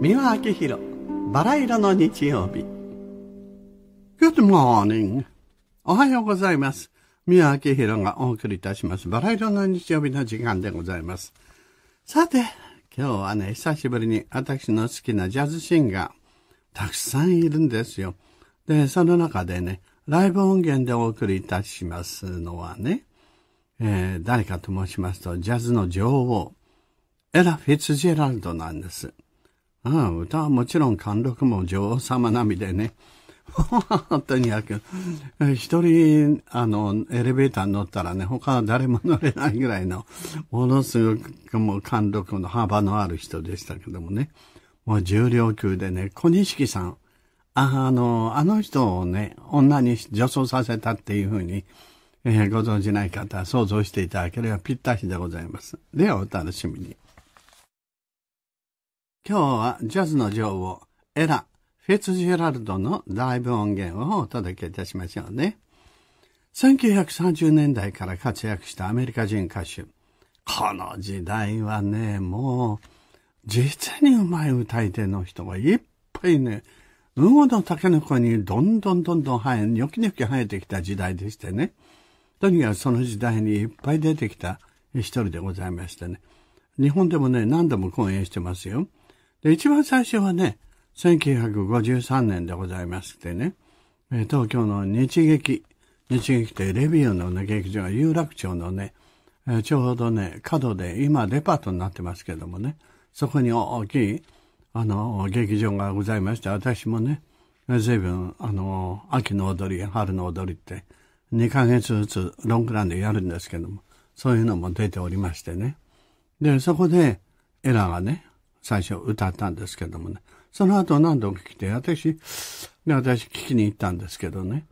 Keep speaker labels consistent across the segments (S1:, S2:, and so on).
S1: 三輪明宏、バラ色の日曜日。Good morning. おはようございます。三輪明宏がお送りいたします。バラ色の日曜日の時間でございます。さて、今日はね、久しぶりに私の好きなジャズシンガー、たくさんいるんですよ。で、その中でね、ライブ音源でお送りいたしますのはね、えー、誰かと申しますと、ジャズの女王、エラ・フィッツジェラルドなんです。ああ、歌はもちろん貫禄も女王様並みでね。と にかく、一人、あの、エレベーターに乗ったらね、他は誰も乗れないぐらいの、ものすごくもう貫禄の幅のある人でしたけどもね。もう重量級でね、小錦さん、あの、あの人をね、女に女装させたっていうふうに、えー、ご存じない方は想像していただければぴったしでございます。ではお楽しみに。今日はジャズの女王、エラ・フィッツジェラルドのライブ音源をお届けいたしましょうね。1930年代から活躍したアメリカ人歌手。この時代はね、もう、実にうまい歌い手の人がいっぱいね、うんのタケノコにどんどんどんどん生え、ニョキニョキ生えてきた時代でしてね。とにかくその時代にいっぱい出てきた一人でございましてね。日本でもね、何度も公演してますよ。で、一番最初はね、1953年でございましてね、東京の日劇、日劇ってレビューの、ね、劇場が有楽町のね、ちょうどね、角で、今デパートになってますけどもね、そこに大きい、あの、劇場がございまして、私もね、随分、あの、秋の踊り、春の踊りって、2ヶ月ずつロングランでやるんですけども、そういうのも出ておりましてね。で、そこでエラーがね、最初歌ったんですけどもね、その後何度か来て、私、で、私聞きに行ったんですけどね、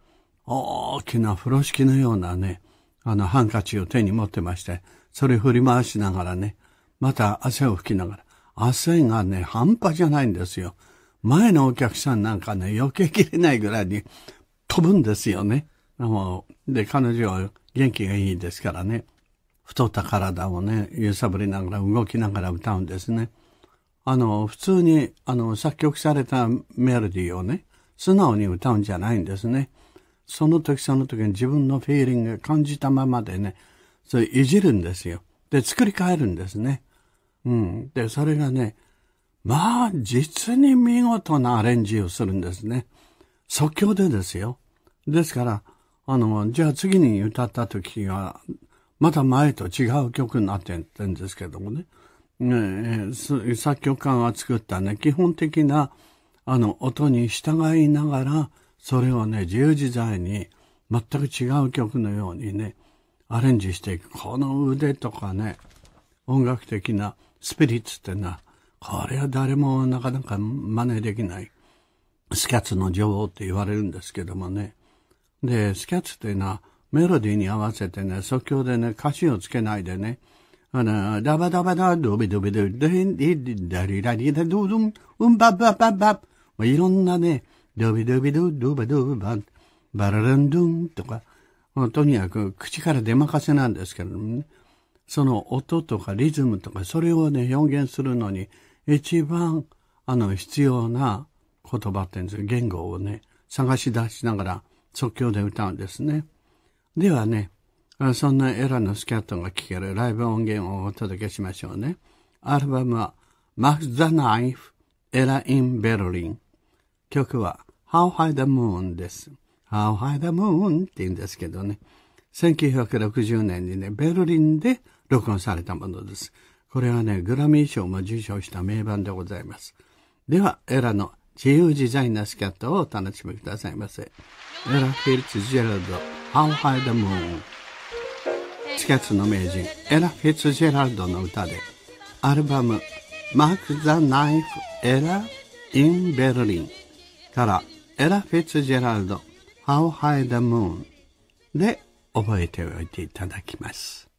S1: 大きな風呂敷のようなね、あのハンカチを手に持ってまして、それ振り回しながらね、また汗を拭きながら、汗がね、半端じゃないんですよ。前のお客さんなんかね、避けきれないぐらいに飛ぶんですよね。もう、で、彼女は元気がいいですからね、太った体をね、揺さぶりながら動きながら歌うんですね。あの、普通に、あの、作曲されたメロディーをね、素直に歌うんじゃないんですね。その時その時に自分のフィーリング感じたままでね、それいじるんですよ。で、作り変えるんですね。うん。で、それがね、まあ、実に見事なアレンジをするんですね。即興でですよ。ですから、あの、じゃあ次に歌った時は、また前と違う曲になってるんですけどもね。ねえ、作曲家が作ったね、基本的な、あの、音に従いながら、それをね、自由自在に、全く違う曲のようにね、アレンジしていく。この腕とかね、音楽的なスピリッツってな、これは誰もなかなか真似できない。スキャッツの女王って言われるんですけどもね。で、スキャッツというのはメロディーに合わせてね、即興でね、歌詞をつけないでね、あの、ダバダバダ、ドビドビドビ、ディ、ダリラリダドドン、ウンバババババ、いろんなね、ドビドビドドバドバ、バラランドンとか、とにかく口から出まかせなんですけどもね、その音とかリズムとか、それをね、表現するのに、一番、あの、必要な言葉って言うんですよ。言語をね、探し出しながら、即興で歌うんですね。ではね、そんなエラのスキャットが聴けるライブ音源をお届けしましょうね。アルバムは Max the Knife, Era in Berlin。曲は How High the Moon です。How High the Moon って言うんですけどね。1960年にね、ベルリンで録音されたものです。これはね、グラミー賞も受賞した名盤でございます。では、エラの自由自在なスキャットをお楽しみくださいませ。エラ・フィッツジェラルド、How h i ムー the Moon。スキャッツの名人、エラ・フィッツジェラルドの歌で、アルバム、Mark the Knife Era in Berlin からエラ・フィッツジェラルド How h i ムー the Moon で覚えておいていただきます。